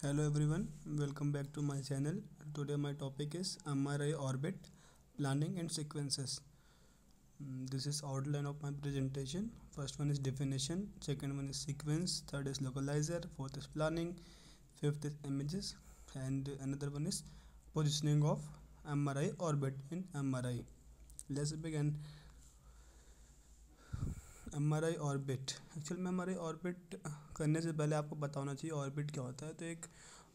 hello everyone welcome back to my channel today my topic is MRI orbit planning and sequences hmm, this is outline of my presentation first one is definition second one is sequence third is localizer fourth is planning fifth is images and another one is positioning of MRI orbit in MRI let's begin eye orbit actual में MRI orbit करने से पहले आपको बताना होना चाहिए orbit क्या होता है तो एक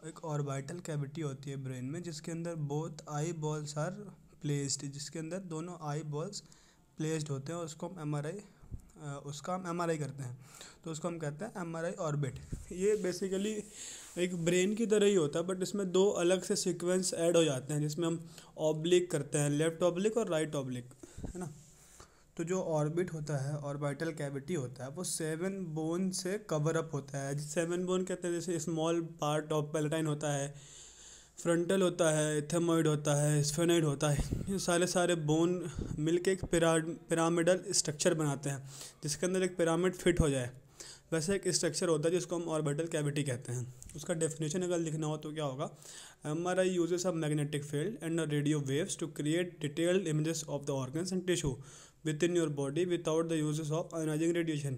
एक ऑर्बिटल कैविटी होती है ब्रेन में जिसके अंदर both eyeballs are placed जिसके अंदर दोनों आई बॉल्स प्लेस्ड होते हैं उसको हम एम उसका हम एम करते हैं तो उसको हम कहते हैं एम ऑर्बिट ये बेसिकली एक ब्रेन की तरह ही होता है बट इसमें दो अलग से सिक्वेंस ऐड हो जाते हैं जिसमें हम ऑब्लिक करते हैं लेफ्ट ऑब्लिक और राइट ऑब्लिक है ना तो जो ऑर्बिट होता है ऑर्बिटल कैविटी होता है वो सेवन बोन से कवर अप होता है सेवन बोन कहते हैं जैसे स्मॉल पार्ट ऑफ पेलेटाइन होता है फ्रंटल होता है इथेमोइड होता है स्फेनाइड होता है ये सारे सारे बोन मिलके एक पिरामिडल स्ट्रक्चर बनाते हैं जिसके अंदर एक पिरामिड फिट हो जाए वैसे एक स्ट्रक्चर होता है जिसको हम ऑर्बिटल कैविटी कहते हैं उसका डेफिनेशन अगर लिखना हो तो क्या होगा हमारा uses of magnetic field and radio waves to create detailed images of the organs and tissue within your body without the use of ionizing radiation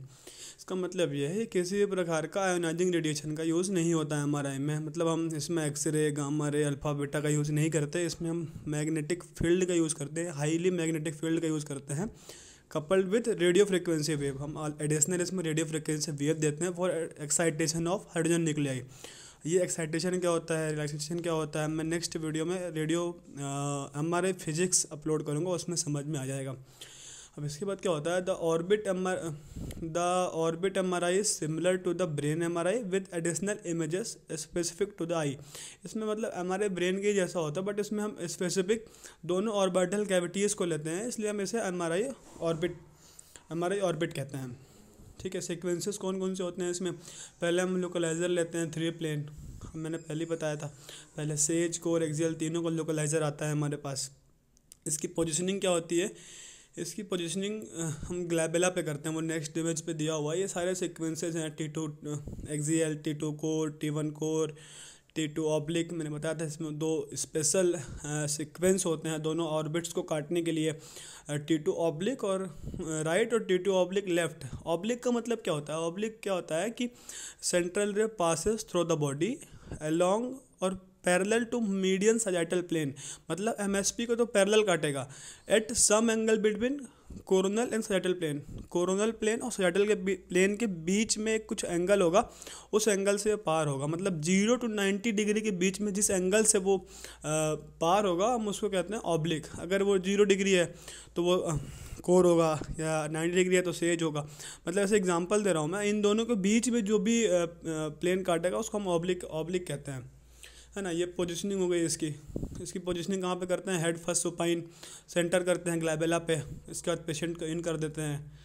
इसका मतलब यह है किसी भी प्रकार का आयोनाइजिंग रेडिएशन का यूज़ नहीं होता है हमारा में e. मतलब हम इसमें एक्सरे गामा रे अल्फाबेटा का यूज़ नहीं करते इसमें हम मैग्नेटिक फील्ड का यूज़ करते हैं हाईली मैग्नेटिक फील्ड का यूज़ करते हैं coupled with radio frequency wave हम एडिशनल इसमें रेडियो फ्रिक्वेंसी वेव देते हैं for excitation of hydrogen nuclei ये एक्साइटेशन क्या होता है रिलैक्सेशन क्या होता है मैं नेक्स्ट वीडियो में रेडियो आर फिजिक्स अपलोड करूँगा उसमें समझ में आ जाएगा अब इसके बाद क्या होता है the orbit M R the orbit M R I is similar to the brain M R I with additional images specific to the eye इसमें मतलब हमारे ब्रेन के जैसा होता है बट इसमें हम स्पेसिफिक दोनों ऑर्बिटल कैविटीज़ को लेते हैं इसलिए हम इसे M R I orbit M R I orbit कहते हैं ठीक है सिक्वेंसेज कौन कौन से होते हैं इसमें पहले हम लोकलाइजर लेते हैं थ्री प्लेन मैंने पहले ही बताया था पहले सेज कोर एक्जेल तीनों का लोकलाइजर आता है हमारे पास इसकी पोजिशनिंग क्या होती है इसकी पोजिशनिंग हम ग्लैबेला पे करते हैं वो नेक्स्ट इमेज पे दिया हुआ है ये सारे सिक्वेंसेज हैं T two axial T two cor T one cor T two oblique मैंने बताया था इसमें दो स्पेशल सीक्वेंस होते हैं दोनों ऑर्बिट्स को काटने के लिए टी टू ऑब्लिक और राइट और T two oblique left oblique का मतलब क्या होता है ऑब्लिक क्या होता है कि central ray passes through the body along और parallel to median sagittal plane मतलब एम को तो पैरेलल काटेगा at some angle between coronal and sagittal plane coronal plane और सजाइटल के प्लेन के बीच में कुछ एंगल होगा उस एंगल से पार होगा मतलब जीरो टू नाइन्टी डिग्री के बीच में जिस एंगल से वो पार होगा हम उसको कहते हैं ऑब्लिक अगर वो जीरो डिग्री है तो वो कोर होगा या नाइन्टी डिग्री है तो सेज होगा मतलब ऐसे एग्जांपल दे रहा हूँ मैं इन दोनों के बीच में जो भी प्लेन काटेगा उसको हम ऑब्लिक ऑब्लिक कहते हैं है ना ये पोजिशनिंग हो गई इसकी इसकी पोजिशनिंग कहाँ पे करते हैं हेड फर्स्ट सुपाइन सेंटर करते हैं ग्लाबेला पे इसके बाद पेशेंट को इन कर देते हैं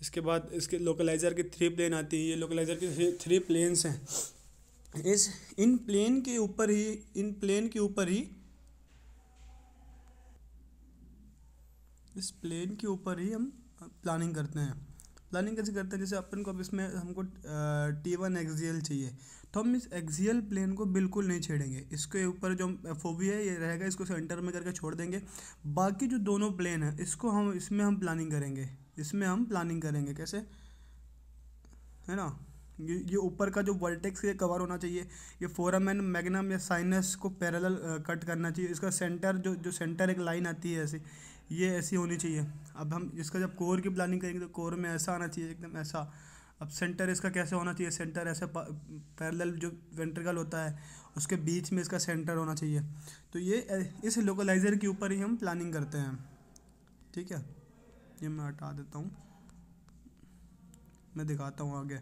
इसके बाद इसके लोकलाइज़र की थ्री प्लेन आती है ये लोकलाइज़र की थ्री प्लेन्स हैं इस इन प्लेन के ऊपर ही इन प्लेन के ऊपर ही इस प्लेन के ऊपर ही हम प्लानिंग करते हैं प्लानिंग कैसे करते हैं जैसे अपन को अब इसमें हमको टी वन एक्जियल चाहिए तो हम इस एक्जियल प्लेन को बिल्कुल नहीं छेड़ेंगे इसके ऊपर जो एफ है ये रहेगा इसको सेंटर में करके छोड़ देंगे बाकी जो दोनों प्लेन है इसको हम इसमें हम प्लानिंग करेंगे इसमें हम प्लानिंग करेंगे कैसे है ना ये ऊपर का जो वर्टेक्स ये कवर होना चाहिए ये फोरम एंड मैगनम या साइनस को पैरल कट करना चाहिए इसका सेंटर जो जो सेंटर एक लाइन आती है ऐसे ये ऐसी होनी चाहिए अब हम इसका जब कोर की प्लानिंग करेंगे तो कोर में ऐसा आना चाहिए एकदम ऐसा अब सेंटर इसका कैसे होना चाहिए सेंटर ऐसा पैरल जो वेंट्रिकल होता है उसके बीच में इसका सेंटर होना चाहिए तो ये इस लोकलाइजर के ऊपर ही हम प्लानिंग करते हैं ठीक है ये मैं हटा देता हूँ मैं दिखाता हूँ आगे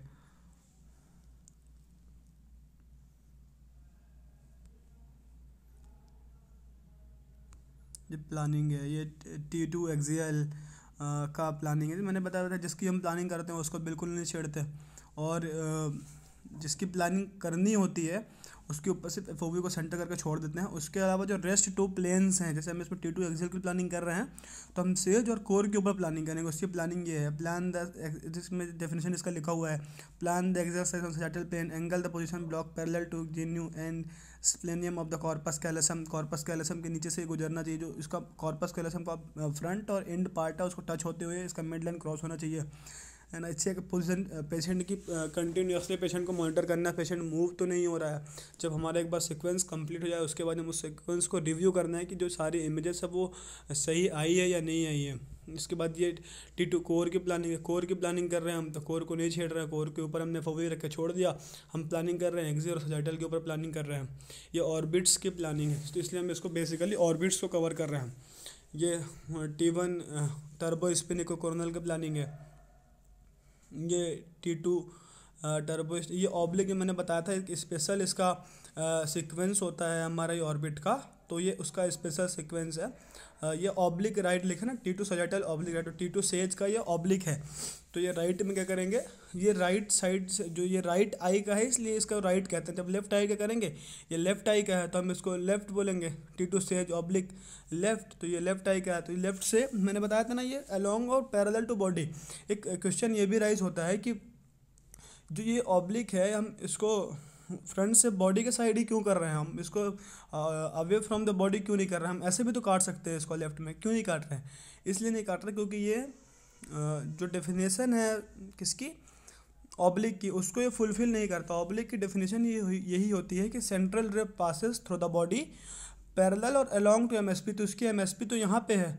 ये प्लानिंग है ये टी टू एक्जियल का प्लानिंग है मैंने बताया था जिसकी हम प्लानिंग करते हैं उसको बिल्कुल नहीं छेड़ते और जिसकी प्लानिंग करनी होती है उसके ऊपर सिर्फ एफ को सेंटर करके छोड़ देते हैं उसके अलावा जो रेस्ट टू प्लेन्स हैं जैसे हम इसमें टी टू एक्सल की प्लानिंग कर रहे हैं तो हम सेज और कोर के ऊपर प्लानिंग करेंगे उसकी प्लानिंग ये है प्लान द जिसमें डेफिनेशन इसका लिखा हुआ है plan the axials on sagittal plane angle the position block parallel to genu and splenium of the corpus callosum corpus callosum के नीचे से गुजरना चाहिए जो इसका कॉर्पस कैलसम का फ्रंट और एंड पार्ट है उसको टच होते हुए इसका मिड लाइन क्रॉस होना चाहिए एंड अच्छे पोजिशन पेशेंट की कंटिन्यूसली पेशेंट को मॉनिटर करना है पेशेंट मूव तो नहीं हो रहा है जब हमारा एक बार सिक्वेंस कंप्लीट हो जाए उसके बाद हम उस सिक्वेंस को रिव्यू करना है कि जो सारी इमेजेस है वो सही आई है या नहीं आई है इसके बाद ये टी टू कोर की प्लानिंग है कोर की प्लानिंग कर रहे हैं हम तो कोर को नहीं छेड़ रहे हैं कोर के ऊपर हमने फवे रख के छोड़ दिया हम प्लानिंग कर रहे हैं एक्जी और सजाइटल के ऊपर प्लानिंग कर रहे हैं ये ऑर्बिट्स की प्लानिंग है तो इसलिए हम इसको बेसिकली ऑर्बिट्स को कवर कर रहे हैं ये T one turbo spin echo coronal की प्लानिंग है ये टीटू टर्बो ये ऑब्लिक मैंने बताया था एक स्पेशल इसका सीक्वेंस होता है हमारा ये ऑर्बिट का तो ये उसका स्पेशल सीक्वेंस है ये ऑब्लिक राइट लिखा ना T two sagittal oblique right T two sag का ये ऑब्लिक है तो ये राइट में क्या करेंगे ये राइट साइड से जो ये राइट आई का है इसलिए इसका राइट कहते हैं जब लेफ्ट आई क्या करेंगे ये लेफ्ट आई का है तो हम इसको लेफ्ट बोलेंगे T two sag oblique left तो ये लेफ्ट आई का है तो लेफ्ट से मैंने बताया था ना ये अलॉन्ग और पैरल टू बॉडी एक क्वेश्चन ये भी राइज होता है कि जो ये ऑब्लिक है हम इसको फ्रंट से बॉडी के साइड ही क्यों कर रहे हैं हम इसको अवे फ्रॉम द बॉडी क्यों नहीं कर रहे हैं हम ऐसे भी तो काट सकते हैं इसको लेफ्ट में क्यों नहीं काट रहे हैं इसलिए नहीं काट रहे क्योंकि ये जो डेफिनेशन है किसकी ऑब्लिक की उसको ये फुलफिल नहीं करता ऑब्लिक की डेफिनेशन ये यही होती है कि central ray passes through the body parallel और अलॉन्ग टू पी तो इसकी पी तो यहाँ पे है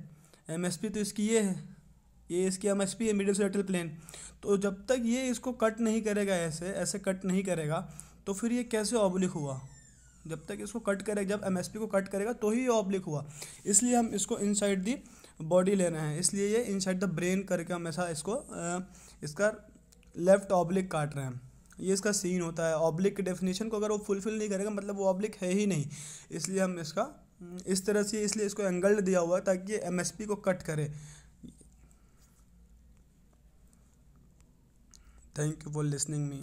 पी तो इसकी ये है ये इसकी एम एस पी है मिडिल सेटल प्लेन तो जब तक ये इसको कट नहीं करेगा ऐसे ऐसे कट नहीं करेगा तो फिर ये कैसे ऑब्लिक हुआ जब तक इसको कट करेगा जब एम एस पी को कट करेगा तो ही ये ऑब्लिक हुआ इसलिए हम इसको इन साइड दी बॉडी लेना है इसलिए ये इन साइड द ब्रेन करके हम ऐसा इसको इसका लेफ़्ट ऑब्लिक काट रहे हैं ये इसका सीन होता है ऑब्लिक के डेफिनेशन को अगर वो फुलफिल नहीं करेगा मतलब वो ऑब्लिक है ही नहीं इसलिए हम इसका इस तरह से इसलिए इसको एंगल्ड दिया हुआ है ताकि ये एम को कट करे Thank you for listening me.